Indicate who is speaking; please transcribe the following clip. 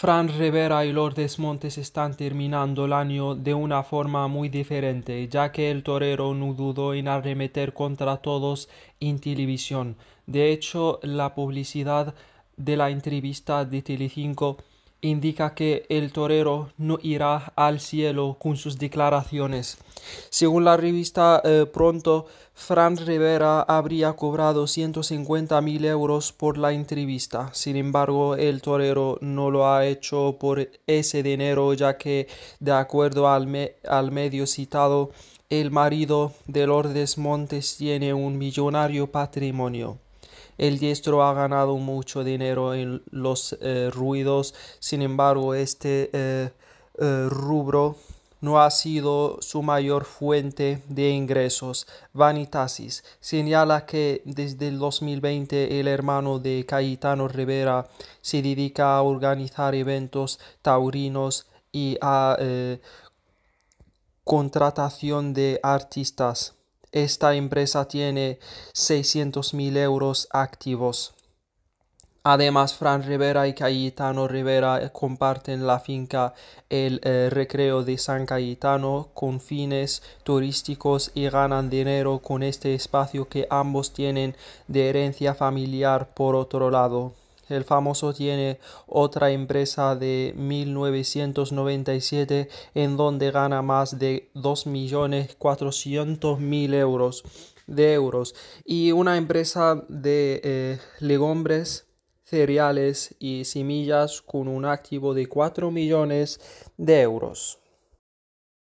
Speaker 1: Fran Rivera y Lourdes Montes están terminando el año de una forma muy diferente, ya que el torero no dudó en arremeter contra todos en televisión. De hecho, la publicidad de la entrevista de Telecinco indica que el torero no irá al cielo con sus declaraciones. Según la revista eh, Pronto, Fran Rivera habría cobrado 150.000 mil euros por la entrevista. Sin embargo, el torero no lo ha hecho por ese dinero, ya que, de acuerdo al, al medio citado, el marido de Lordes Montes tiene un millonario patrimonio. El diestro ha ganado mucho dinero en los eh, ruidos, sin embargo este eh, eh, rubro no ha sido su mayor fuente de ingresos. Vanitasis señala que desde el 2020 el hermano de Cayetano Rivera se dedica a organizar eventos taurinos y a contratación de artistas. Esta empresa tiene 600.000 mil euros activos. Además, Fran Rivera y Cayetano Rivera eh, comparten la finca El eh, Recreo de San Cayetano con fines turísticos y ganan dinero con este espacio que ambos tienen de herencia familiar por otro lado. El famoso tiene otra empresa de 1997 en donde gana más de 2.400.000 euros de euros y una empresa de eh, legumbres cereales y semillas con un activo de 4 millones de euros.